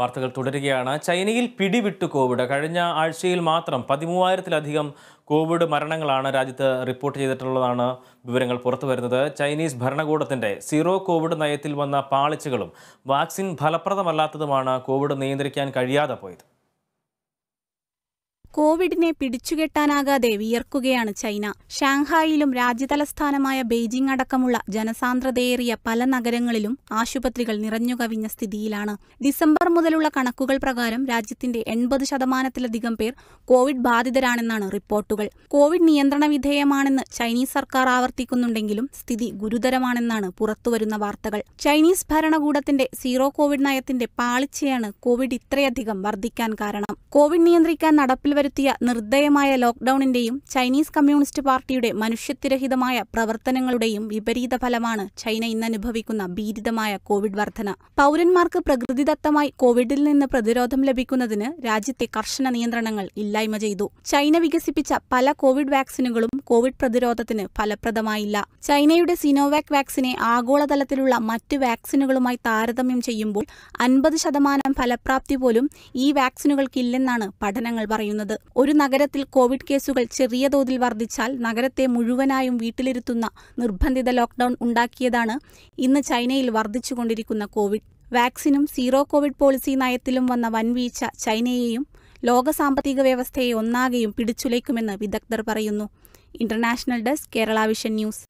വാർത്തകൾ തുടരുകയാണ് ചൈനയിൽ പിടിവിട്ടു കോവിഡ് കഴിഞ്ഞ ആഴ്ചയിൽ മാത്രം പതിമൂവായിരത്തിലധികം കോവിഡ് മരണങ്ങളാണ് രാജ്യത്ത് റിപ്പോർട്ട് ചെയ്തിട്ടുള്ളതാണ് വിവരങ്ങൾ പുറത്തു വരുന്നത് ചൈനീസ് ഭരണകൂടത്തിൻ്റെ സീറോ കോവിഡ് നയത്തിൽ വന്ന പാളിച്ചകളും വാക്സിൻ ഫലപ്രദമല്ലാത്തതുമാണ് കോവിഡ് നിയന്ത്രിക്കാൻ കഴിയാതെ പോയത് കോവിഡിനെ പിടിച്ചുകെട്ടാനാകാതെ വിയർക്കുകയാണ് ചൈന ഷാങ്ഹായിലും രാജ്യതലസ്ഥാനമായ ബെയ്ജിംഗ് അടക്കമുള്ള ജനസാന്ദ്രതയേറിയ പല നഗരങ്ങളിലും ആശുപത്രികൾ നിറഞ്ഞുകവിഞ്ഞ സ്ഥിതിയിലാണ് ഡിസംബർ മുതലുള്ള കണക്കുകൾ പ്രകാരം രാജ്യത്തിന്റെ എൺപത് ശതമാനത്തിലധികം പേർ കോവിഡ് ബാധിതരാണെന്നാണ് റിപ്പോർട്ടുകൾ കോവിഡ് നിയന്ത്രണ വിധേയമാണെന്ന് ചൈനീസ് സർക്കാർ ആവർത്തിക്കുന്നുണ്ടെങ്കിലും സ്ഥിതി ഗുരുതരമാണെന്നാണ് പുറത്തുവരുന്ന വാർത്തകൾ ചൈനീസ് ഭരണകൂടത്തിന്റെ സീറോ കോവിഡ് നയത്തിന്റെ പാളിച്ചയാണ് കോവിഡ് ഇത്രയധികം വർദ്ധിക്കാൻ കാരണം കോവിഡ് നിയന്ത്രിക്കാൻ നടപ്പിൽ വരുത്തിയ നിർദ്ദയമായ ലോക്ക്ഡൌണിന്റെയും ചൈനീസ് കമ്മ്യൂണിസ്റ്റ് പാർട്ടിയുടെ മനുഷ്യത്വരഹിതമായ പ്രവർത്തനങ്ങളുടെയും വിപരീത ഫലമാണ് ചൈന ഇന്നനുഭവിക്കുന്ന ഭീരിതമായ കോവിഡ് വർധന പൗരന്മാർക്ക് പ്രകൃതിദത്തമായി കോവിഡിൽ നിന്ന് പ്രതിരോധം ലഭിക്കുന്നതിന് രാജ്യത്തെ കർശന നിയന്ത്രണങ്ങൾ ഇല്ലായ്മ ചെയ്തു ചൈന വികസിപ്പിച്ച പല കോവിഡ് വാക്സിനുകളും കോവിഡ് പ്രതിരോധത്തിന് ഫലപ്രദമായില്ല ചൈനയുടെ സിനോവാക് വാക്സിനെ ആഗോളതലത്തിലുള്ള മറ്റ് വാക്സിനുകളുമായി താരതമ്യം ചെയ്യുമ്പോൾ അൻപത് ശതമാനം ഫലപ്രാപ്തി പോലും ഈ വാക്സിനുകൾക്കില്ലെന്നാണ് പഠനങ്ങൾ പറയുന്നത് വരുന്നത് ഒരു നഗരത്തിൽ കോവിഡ് കേസുകൾ ചെറിയ തോതിൽ വർദ്ധിച്ചാൽ നഗരത്തെ മുഴുവനായും വീട്ടിലിരുത്തുന്ന നിർബന്ധിത ലോക്ക്ഡൌൺ ഉണ്ടാക്കിയതാണ് ഇന്ന് ചൈനയിൽ വർദ്ധിച്ചുകൊണ്ടിരിക്കുന്ന കോവിഡ് വാക്സിനും സീറോ കോവിഡ് പോളിസി നയത്തിലും വന്ന വൻവീഴ്ച ചൈനയെയും ലോക സാമ്പത്തിക വ്യവസ്ഥയെ ഒന്നാകെയും പിടിച്ചുലയ്ക്കുമെന്ന് വിദഗ്ധർ പറയുന്നു international desk Kerala vision news